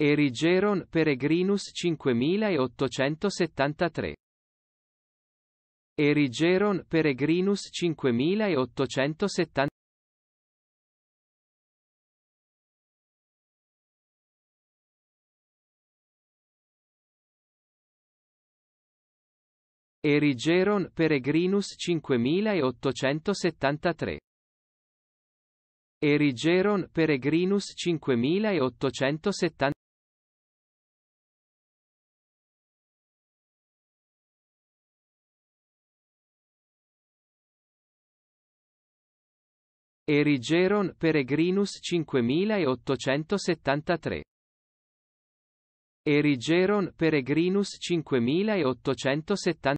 Erigeron Peregrinus 5873. Erigeron Peregrinus 5870. Erigeron Peregrinus 5873. Erigeron Peregrinus 5870. Erigeron Peregrinus 5873. Erigeron Peregrinus 5873.